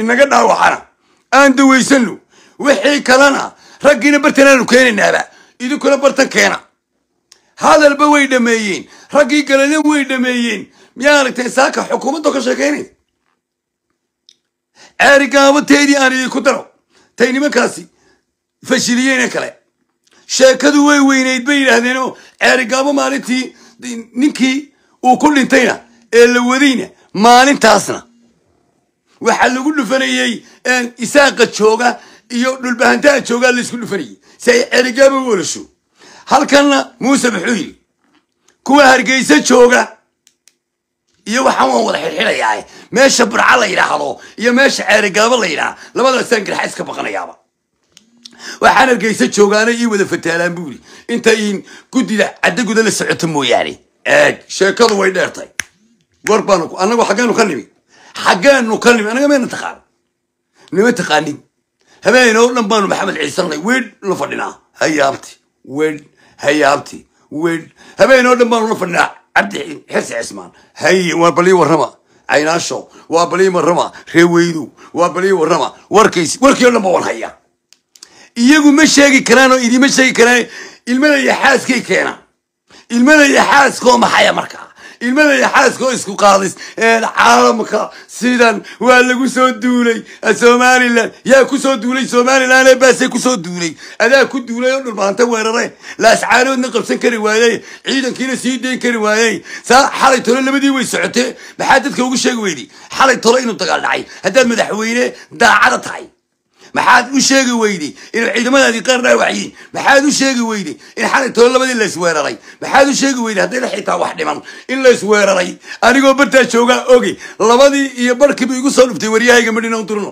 inaga dhaawacana aan dawaysano wixii kalena raggiina bartanaanu keenaynaaba idinkuna bartan keena hadalba way dhameeyeen raggii galena way dhameeyeen miyaa aragtay saaka xukuumadda ka sheekaynaysa ceerigaabateedii aan idinku daro tay nimankaasi fashiliyeen kale sheekadu way weynayd bay yidhaahdeenoo ceerigaabo maalintii ninkii uu ku dhintayna ee la wadayna maalintaasna waxaa lagu dhufanayey isaaqa jooga iyo dhulbahantaha joogaa laysku dhufanayey si ay cerigaaba halkanna muuse muxuu yidhi kuwa hargeysa jooga iyo waxaan waan wada xirxirayaa meesha burca la yidhaahdo iyo meesha ceerigaaba la yidhaah labadaasaan garxa iska baqanayaaba waxaan hargeysa joogaana ii wada fataalaan buuri inta in guddida caddaguda la socota mooyaane eeg sheekadu way dheertay war baanu annagu xaggeenu ka nimi xaggaan nu ka nimi anaga mayna taqaan nima taqaanin habeenoo dhan baanu maxamed ciisanay weedh la fadhinaa hayaabti weedh hayaabti weedh habeenoo dhan baanu la fadhinaa cabdi xirsi cismaan haye waa balii warrama caynaasho waa balii warrama reeweydu waa balii warrama warkays warkii oo dhan baa wan haya iyagu ma sheegi karaan oo idiima sheegi karaan ilmada iyo xaaskay keena ilmada xaaskoo maxaya ilmada iyo xaaskoo isku qaadis caalamka sidan waa lagu soo duulay somalilan yaa kusoo duulay somalilan baase kusoo duulay adaa ku duulay oo dhulmaanta weerare laascaanoodna qabsan kari waaye ciidankiina sii dayn kari waaye saa xalay tolo labadii way socotee maxaa dadka ugu sheegi weydi xalay tolo inuu dagaal dhacay haddaad madaxweyne daacada tahay maxaad u sheegi weyday in ciidamadaadii qaar dhaawacyiin maxaad u sheegi weyday in xalay tolo labadii laisweeraray maxaad u sheegi weyday haddayna xitaa wax dhiman in laisweeraray anigoo bartaa joogaa oge labadii iyo barhkiibu igu soo dhuftay waryahayga madhinaun durno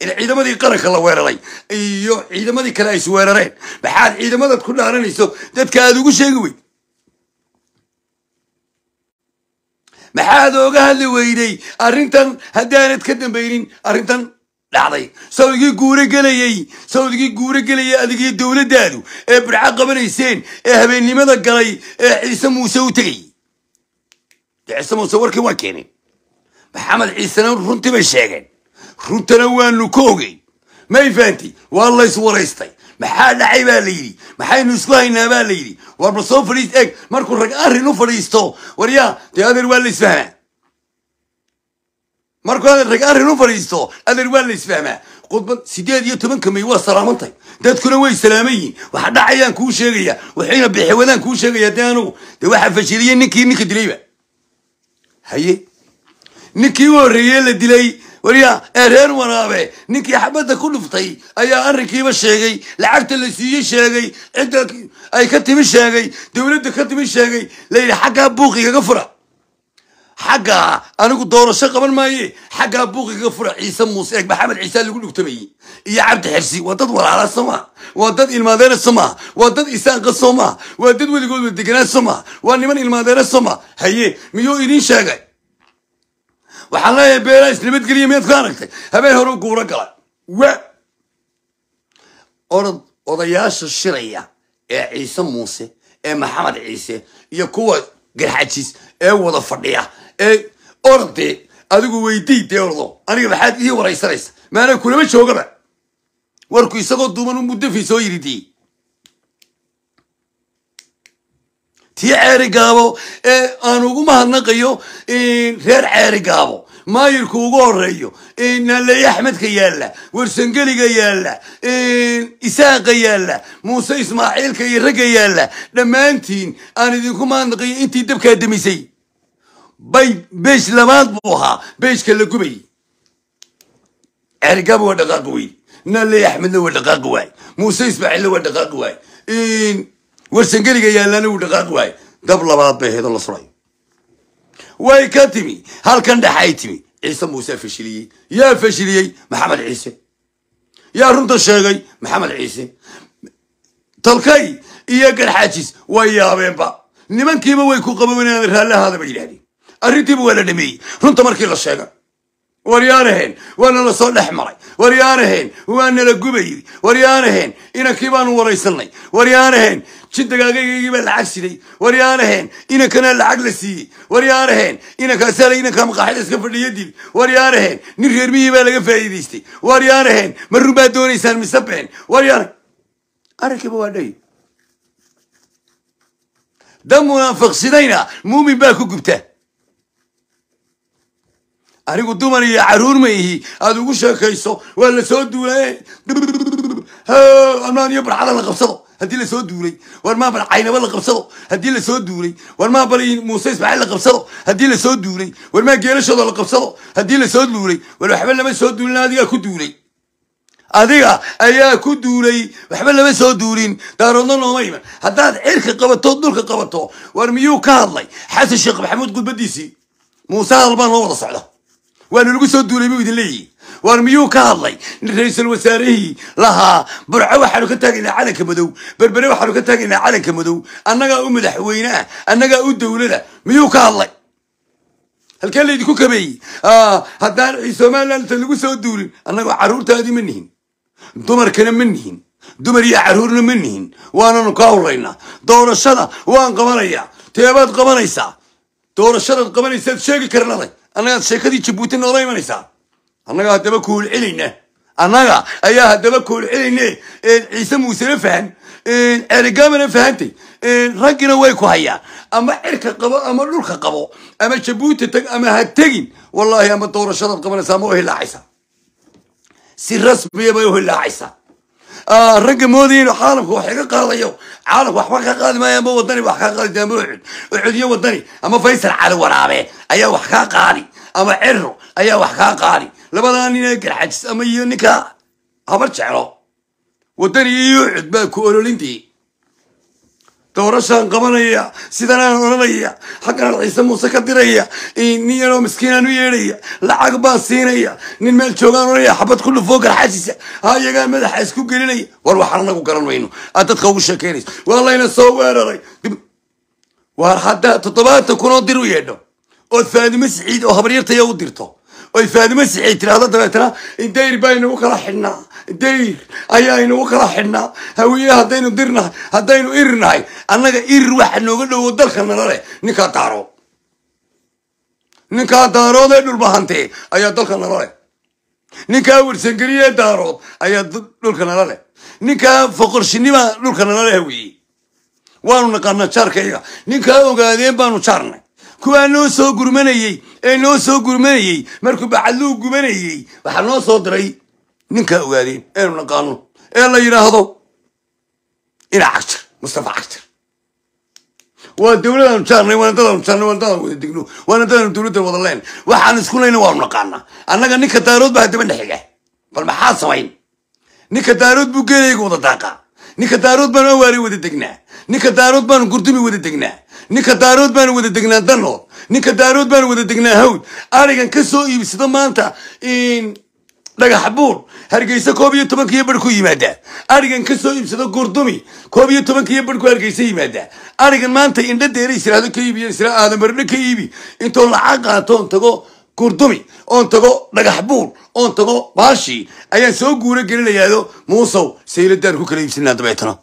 in ciidamadii qaranka la weeraray iyo ciidamadii kale ay isweerareen maxaad ciidamadaad ku dhaaranayso dadka aad ugu sheegi weyd maxaad ooga hadli weyday arrintan haddaanad ka dambaynin arrintan dhacday sawdigii guura gelayey sawdigii guura gelayay adigii dowladdaadu ee burca qabanayseen ee habeennimada galay ee ciise muuse u tegay ciise muuse warkii waa keeneen maxamed ciisena runtii bay sheegeen runtana waanu ka ogey may fahanti waa lays waraystay maxaa dhacay baa la yidhi maxaynu isku haynaa baa la yidhi warba soo fadhiist eg markuu rag arrin u fadhiisto waryaa dee adeer waa laysfahmaa markuu hadal rag arrin u fadhiisto adal waa la isfahmaa qudbad sideed iyo tobanka may waa salaamantay dadkuna way salaaman yihiin waxa dhacayaan kuu sheegaya waxayna bixewadaan kuu sheegaya dee anugu dee waxaa fashiliyey ninkii ninka dilayba haye ninkii u horreeyey la dilay waryaa ee reer wanaabe ninkii xabadda ku dhuftay ayaa arrinkiiba sheegay lacagta la siiyey sheegay cidda ay ka timi sheegay dowladda ka timi sheegay layidhi xaggaa buuq igaga fura xaggaa anigu doorasho qaban maaye xaggaa buuqiga fura ciise muuse eeg maxamed ciise lagu dhugtamayey iyo cabdi xebsi waa dad walaala soma waa dad ilmaadeena soma waa dad isaanqa soma waa dad weligooda deganaa soma waa niman ilmaadeena soma haye miyuu idiin sheegay waxaan leeyahay beelaa isnabadgeliya miyaad ku aragtay habeen hore guuro gala wa orod odayaasha shiraya ee ciise muuse ee maxamed ciise iyo kuwa garxajiis ee wada fadhiya orde adigu weydii dee ordo aniga maxaad ii waraysanaysa maana kulama joogaba warku isagoo duuman u soo yiridii tii ceeri gaabo ee aan ugu mahadnaqayo reer ceeri gaabo maayirku ugu horeeyo naaley axmedka yaalla warsangeliga yaalla isaaqa yaalla muuse ismaaciilka iyo ragga yaalla dhammaantiin aan idinku mahadnaqayo intii dabkaa demisay bay beesh labaad buu ahaa beeshka la gubay cergaaba waa dhaqaaqi weyn naaley axmedna waa dhaqaaqi waay muuse ismaaciilna waa dhaqaaqi waaye warsangeliga yaallana wuu dhaqaaqi waay dab labaad bay heedo la surayo way ka timi halkan dhexay timi ciise muuse fashiliyey yaa fashiliyey maxamed ciise yaa runta sheegay maxamed ciise talkay iyo garxaajis way yaabeenba nimankiiba way ku qaboobinayaan raallahaada bay yidhahdeen arrintiiba waa la dhameeyey runta markii la sheega waryaanahayn waana la soo dhex maray waryaanahayn waanala gubayey waryaanahayn inankii baanu waraysanay waryaanahayn jindagaagaygii baa lacag siday waryaanahayn inankana lacag la siiyey waryaanahayn inankaasaa inankaa maqaaxida iska fadhiya dib waryaanahayn nin reermihii baa laga faa'iidaystay waryaanahayn ma run baa doonaysaan mise been waryaana arrinkiiba waa dhay dad munaafiqsidayna muumin baa ku gubta anigu dumar iyo caruur ma ihi aada ugu sheekayso waa lasoo duulay amaan iyo barxada la qabsado haddii lasoo duulay warmaa bal caynaba la qabsado haddii lasoo duulay warmaa bal muuse ismaaciil la qabsado haddii lasoo duulay warmaa geelashooda la qabsado haddii lasoo duulay war waxba lama soo duulin adigaa ku duulay adiga ayaa ku duulay waxba lama soo duulin daaroodna nooma iman haddaad cirka qabato dulka qabato war miyuu ka hadlay xasan sheekh maxamuud qudbadiisii muuse hadal baa noo wada socda waana lagu soo duulay buu idin leeyihi waar miyuu ka hadlay ra-iisul wasaarihii lahaa burco waxaanu ka taagaynaa calanka madow berbere waxaanu ka taagaynaa calanka madow annagaa u madaxweyne ah annagaa u dowlada ah. miyuu ka hadlay halkee laydinku kabeeyey ah, haddaan somaliland lagu soo duulin annagoo carruurtaadii ma nihin dumarkana ma nihin dumar iyo carruurna ma nihin waananu ka hawlaynaa doorashada waan qabanayaa teebaad qabanaysaa doorashadaad qabanaysaad sheegi karnada annagaan sheekadii jabuuti noola imanaysaa annagaa haddaba koolcelayna annaga ayaa haddaba koolcelayne ciise e, muusena fahan ceerigaamana fahantay e, raggina way ku hayaa ama cirka qabo ama dhulka qabo ama jabuuti tag ama ha tegin wallaahi ama doorashadaad qabanaysaa ma u hilaacaysa si bay u hilaacaysaa آه، رجع مودين وحالف قال قاضيو عارف وحبا قال ما يبا ودني وحقا موعد جامعود وعودية وضني أما فيصل على ورابه أيا وحقا قالي أما عرو أيا وحقا لما لبداني نكر حجس أما يونيكا هبرت شعره ودني يوعد باكو أولو لنتي doorashaan qabanaya sidanaan odhanaya xagganaan ciise muuse ka diraya nin yaroo miskiinaan u yeedhaya lacag baan siinaya nin meel joogaan oanaya xabad ku dhufoo garxasisa hayagaa madaxa isku gelinaya war waxaan anagu garan mayno aad dadka ugu sheekeynayso waa layna soo weeraray war haddaa toddobaatan kunoo dir u yeedho oo faadimo siciid oo habaryartaya u dirto oy faadimo siciid tidhahdo dabeetana dayr baynagu kala xidhnaa dayr ayaa inagu kala xidhnaa hawiye haddaynu dirnahay haddaynu irinahay annaga ir waxa nooga dhowo dalka nala leh ninkaa daarood ninkaa daarood ee dhulbahantee ayaa dalka nala ninkaa warsangelye daarood ayaa dhulka nala ninkaa foqorshinima dhulka nala leh waanu naqaanaa jaarkayaga ninkaa ogaadeen baanu jaarnay kuwaa noo soo gurmanayey ee noo soo gurmanayey markuu bacadluu gubanayey waxaa noo soo diray ninkaa ogaadeen eenu naqaano ee la yidhaahdo inaa cagshir mustafa cagshir waa dawladaanu jaarnay waanadadaanu jaarnay waanadadaanu wada degno waanadadaanu dawladdan wada leen waxaan isku leyna waanu naqaanaa annaga ninka daarood baa daba dhexeeya bal maxaa samayn ninka daarood buu geelaygu wada daaqaa ninka daarood baanu awaari wada degnaa ninka daarood baanu gurdumi wada degnaa ninka daarood baan wada degnaa dano ninka daarood baanu wada degnaa hawd arigan ka soo iibsado maanta dhagax buur hargeysa koob iyo tobankiyo barh ku yimaadaa arigan ka soo iibsada gurdumi koob iyo tobankiyo barh ku hargeysa yimaadaa arigan maanta indha deera israado ka iibiyo isra aadan ka iibi intoon lacag qaatoon tago gurdumi oon tago dhagax buur oon tago baashi ayaan soo guuro gelinayaado muusow sayladaan ku kala iibsanaa dabeetana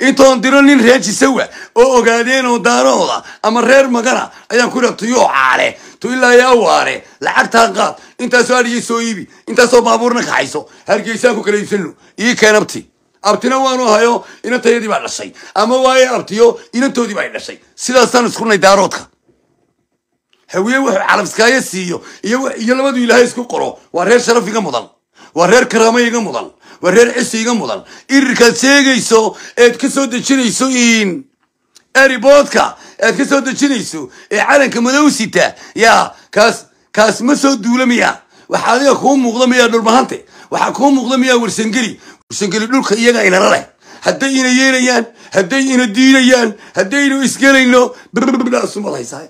intoon diro nin reer jisawa oo ogaadeenoo daarooda ama reer magana ayaan ku idhaa tuyoo caale tu ilaa yaa waare lacagtaa qaad intaasoo adhigii soo iibi intaasoo baabuurna kaxayso hargeysaan ku kala iibsanu ii keen abti abtina waanu hayo inantayadii baa dhashay ama waaye abtiyo inantoodii baa dhashay sidaasaan iskunay daaroodka hawiye wuxuu calabskaayo siiyo iyo labaduu ilaahay isku qoro waa reer sharafiga mudan waa reer karaamo iga mudan waa reer cisi iga mudan irirkaad sheegayso ead ka soo dejinayso in eribodka aad kasoo dejinayso ee calanka madow sita yaa kaas kaas ma soo duulamaya waxaadiga waxaa adiga kuu muuqda miyaa dhulmahante waxaa kuu muuqda miyaa warsangeli warsangeli dhulka iyaga inala leh hadday ina yeelayaan hadday ina diidayaan haddaynu isgelayno sumadhaysaa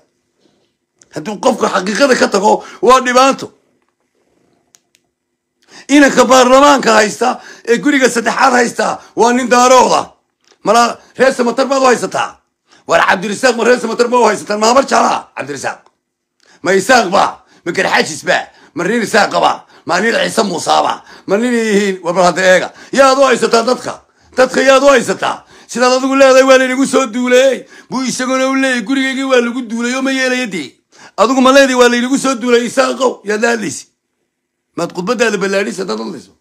hadduu qofku xaqiiqada ka tago waa dhibaato inanka baarlamaanka haysta ee guriga saddexaad haystaa waa nin daarooda mala reer samatar baad u haysataa war cabdirasaaq ma reer samatar ma u haysataan maamar jaalaa cabdirasaaq ma isaaqba ma garxaajisba ma nin isaaqaba ma nin ciise muusaaba ma nin yihiin warbalhada eega yaad u haysataa dadka dadka yaad u haysataa sidaad adigu leedahay waa laynagu soo duulayey buu isagoona u leeyay gurigaygii waa lagu duulay oo ma yeelaya adigu ma leedahay waa laynagu soo duulay isaaqow yaad la hadlaysi maad khudbadaada ballaadhisa dad hadlayso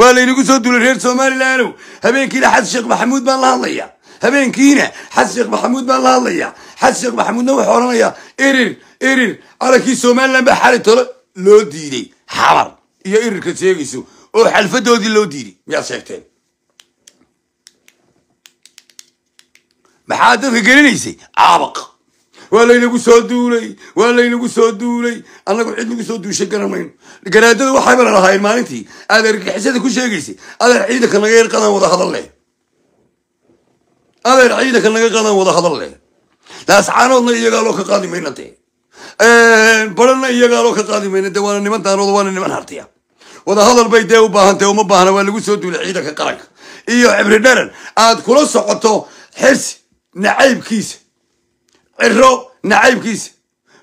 waa laynagu soo duulay reer somalilaanow habeenkiina xasan sheekh maxamuud baan la hadlaya habeenkiina xasan sheekh maxamuud baan la hadlaya xasan sheekh maxamuudna wuxuu odhanayaa erir erir arankii somalilan baa xali tolo loo diiday xamar iyo erirka sheegayso oo xalfadoodii loo diiday miyaad sheegteen maxaad dadka gelinaysay caabaq waa laynagu soo duulay waa laynagu soo duulay annagu cid lagu soo duushay garan mayno garaadada waxayba lalahaayeen maalintii aad argixisada ku sheegaysay adeer ciidanka naga yar qadaan wada hadal leh adeer ciidanka naga qadaan wada hadal leh laascaanoodna iyagaa loo ka qaadi mayna dee barana iyagaa loo ka qaadi mayna dee waana niman daanood waana niman hartiya wada hadal bay dee u baahantae uma baahna waa lagu soo duulay ciidanka qaranka iyo cibri dheran aad kula socoto xirsi nacaybkiisa ciro nacaybkiisa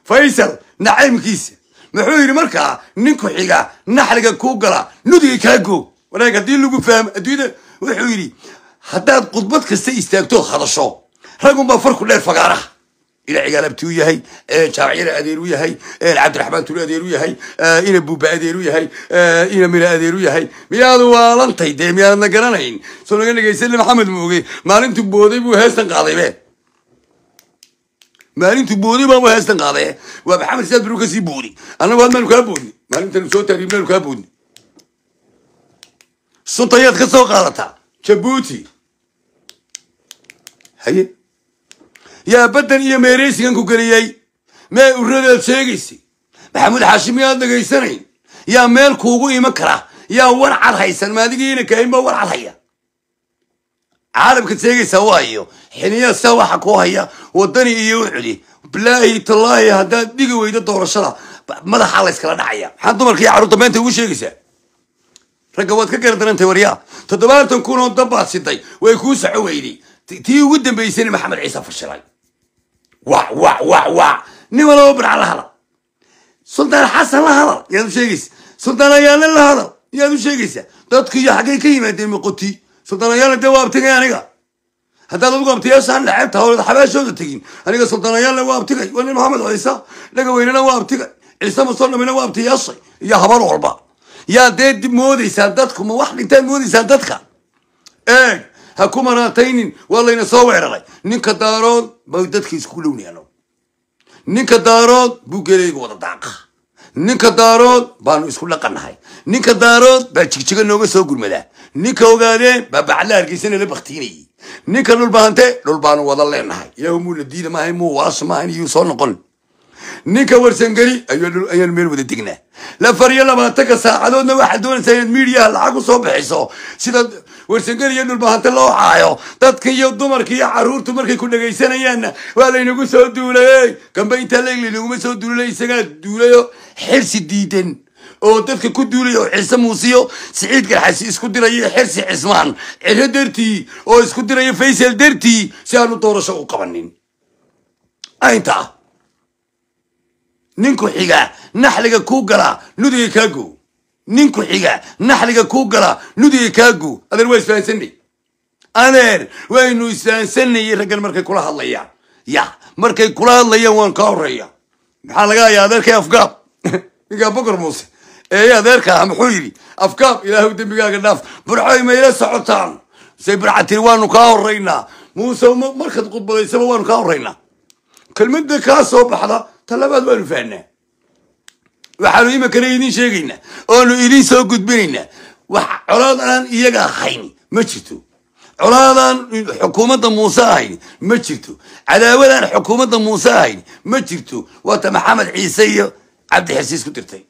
faysal nacaybkiisa muxuu yidhi markaa ninku xiga naxliga kuu gala nudigay kaa goog wanaag haddii lagu fahmo adduunyada wuxuu yidhi haddaad khudbad kasta istaagtood hadasho ragunbaa farku dheer fagaaraha ila cigaalabtiu yahay jaabicyana adeeru yahay cabdiraxmaan tuli adeeru yahay ina buuba adeeru yahay ina mina adeeru yahay miyaad waalantay dee miyaadna garanayn soo naga dhegaysanle maxamed mooge maalintuu booday buu heestan qaadaybee maalintu boodi baan haystan qaadee waa maxamed saad binu kasii boodi annagu hadmaanu kaa boodni maalintan soo taariibnaanu kaa boodni suntayaad ka soo qaadataa jabuuti haye yaa baddan iyo meeraysigan ku geliyey mee uradaad sheegaysa maxamuud xaashimi aad dhegaysanayn yaa meel kuugu iman kara yaa war cad haysan maadigii ina kahayn baa war cad haya caalamka seegaysaa u hayo xiniyaa saa waxa kuu haya wadani iyo u celi bilaahi tallaahi haddaad dhigi weydo doorashada madaxaa layskala dhacaya maxaa dumarka iyo carruurta beenta ugu sheegaysaa ragga waad ka garandarantay waryaa toddobaatan kun oo dabbaad siday way kuu soco weyday tii ugu dambaysana maxamed ciise fashilay wa wa wa wa nin walaba birca la hadal suldaan xasan la hadal yaad u sheegaysa suldaan ayaale la hadal yaad u sheegaysaa dadku iyo xaggay ka yimaadeen moqoti soddonayaalna dee waa abtigay aniga haddaad ugu abtiyaashaan laceebta hawlad xabaashooda tegin aniga soddonayaalna waa abtigay waa nin maxamed ciise dhaga weynena waa abtigay ciise musonamina waa abtiyaashay iyo habar walba yaa dee moodaysaa dadku ma wax dhintaad moodaysaa dadka eeg ha ku manaataynin waa layna soo weeraray ninka daarood bau dadka isku dhownaano ninka daarood buu gelayga wada daaqa ninka daarood baanu isku dhaqannahay ninka daarood baa jigjiga nooga soo gurmada ninka ogaadee baa baxalla hargeysana la baktiinayay ninka dhulbahante dhul baanu wada leenahay ilaahu muuna diida maahay muu waaso maahan iyuu soo noqon ninka warsangeli ayaanu meel wada degnaa lafar iyo labaatanka saacadoodna waxaad doonaysaa inaad miidiyaha lacag u bixiso sidaad warsangeli iyo dhulbahante loo caayo dadka iyo dumarka iyo caruurtu markay ku dhegaysanayaanna waa laynagu soo duulay gambe intaa leeg soo duulay isagaa duulayo xirsi diidan oo dadka ku duulaya oo ciise muusiyo siciid garxasi isku diraya xirsi cismaan ciro dartii oo isku diraya faysal dartii si aanu doorasho u qabanin aynta ah ninku xiga naxliga kuu gala nudiga kaago ninku xiga naxliga kuu gala nudiga kaago adeer waa isfahansanay adeer waynu isfahansanayay raggan markay kula hadlayaan ya markay kula hadlayaan waan ka horreeya maxaa laga hayaa adeerkay afgaab ninkaa bokor muuse eeya ah muxuu yidhi afkaab ilaahu dembigaaga dhaaf burcay mayla socotaan say burca tiri waanu kaa horaynaa muuse markaad khudbadaysaba waanu kaa horaynaa kelmadda kaa soo baxda talabaad waanu fahnaa waxaanu iminkana idin sheegaynaa oanu idin soo gudbinaynaa wax colaad aan iyaga ahayn ma jirto colaadaan xukuumadda muuse ahayn ma jirto cadaawadaan xukuumadda muuse ahayn ma jirto waata maxamed ciise iyo cadda xersiis ku dirtay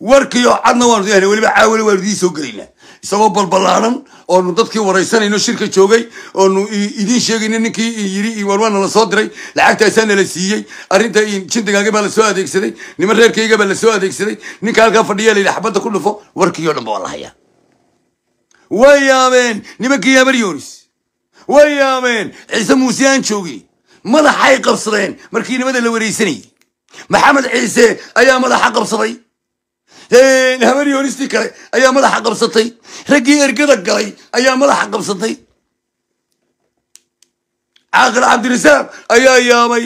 warkii oo cadna waanu ehnay weliba caawale waanu idiin soo gelaynaa isagoo balbalaanan oonu dadkii waraysanayno shirka joogay oonu idiin sheegayno ninkii yidhi warwaa nala soo diray lacagtaasaa nala siiyey arrinta jindigaaga baa lasoo adeegsaday niman reerkayga baa lasoo adeegsaday ninka halkaa fadhiya layidhi xabadda ku dhufo warkii o ba waa la hayaa way yaabeen nimankii yaabar yoonis way yaabeen ciise muuse aan joogin madaxay qabsadeen markii nimada la waraysanayay maxamed ciise ayaa madaxa qabsaday habanii horistii kale ayaa madaxa qabsatay raggii ergada galay ayaa madaxa qabsatay caaqil cabdirasaaq ayaa yaabay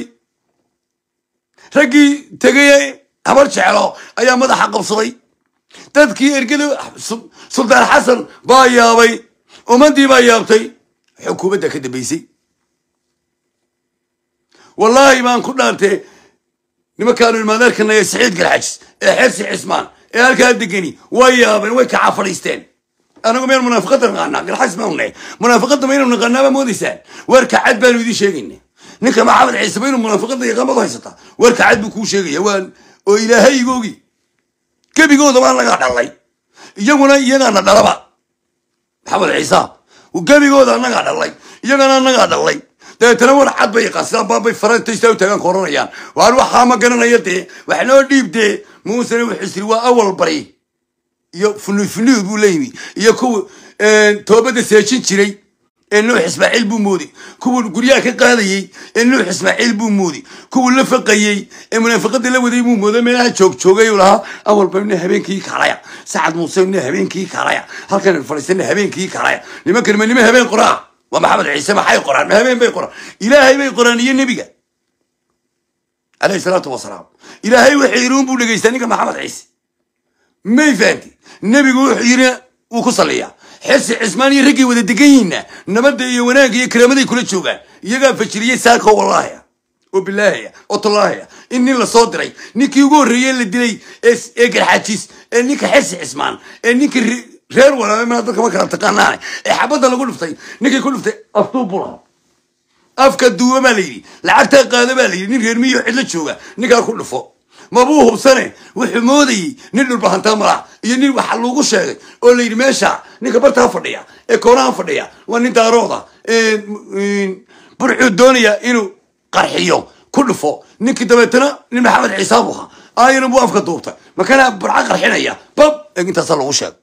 raggii tegeye habar jecelo ayaa madaxa qabsaday dadkii ergada suldaan xasan baa yaabay ummadii baa yaabtay xukuumadda ka dambaysay wallaahi baan ku dhaartee لما كانوا المدار كنا يسعيد قلعجس إحس حسمان إيه هالك هالدقيني ويا بني ويك عفريستين أنا قم منافقة منافقات الغناء قل حس مني منافقات مين من الغناء ما سان ويرك عد بين ودي شيقيني نكا ما حافظ عيسبين ومنافقات يغام الله يسطا ويرك عد بكو شيقي يوان وإلى هاي يقوقي كيف يقوق دوما أنا قاعد الله يجونا يجونا أنا دربا حافظ عيساب وكيف يقوق دوما أنا قاعد الله يجونا أنا قاعد الله تتنور حد بيقصد بابي فرنت تشتاو تكن كورونيان وعلى وحامة قرنا يدي وحنا ديب دي موسى وحسري وأول بري يا فلو فلو بوليمي يا كو آه، توبة ساشين شري إنه حسب علبو مودي كو قرياك قالي إنه حسب علبو مودي كو لفقي إمنا فقد لو ذي مو مودي منها شوك شوكي ولها أول بني هبين كي كرايا سعد موسى من هبين كي كرايا هل كان الفلسطيني هبين كي كرايا لما كان من هبين قراء waa maxamed ciise maxay qoraan habeen bay qoraan ilaahay bay qoraan iyo nebiga alayh salaatu wasalaam ilaahay waxay yiri unbuu dhegeystaa ninka maxamed ciise may fahanti nebigu wuxuu yiri wuu ku salliyaa xilsi cismaan iyo raggay wada degan yihiinna nabadda iyo wanaagga iyo karaamaday kula joogaan iyagaa fajiriyey saako wallaahia oo bilaahia oo tallaahia in nin lasoo diray ninkii ugu horreeyey la dilay ee garxajiis ee ninka xilsi cismaan ee ninka reer walaal ma dadka ma kala taqaanaane ee xabadda lagu dhuftay ninkii ku dhuftay aftuu buu lahaa afka duuba baa la yidhi lacagtaa qaado baa la yidhi nin reer miyo cidlo jooga ninkaa ku dhufo mabuu hubsane wuxuu moodayey nin dhulbahantaa malaha iyo nin waxa lagu sheegay oo la meesha ninka bartaa fadhiya ee koonaha fadhiya waa nin daarooda mm, burxuu doonaya inuu qarxiyo ku dhufo ninkii dabeetana nin maxamed ciise buu ahaa ayana buu afka duubtay makana burca qarxinaya bab intaasa lagu sheegay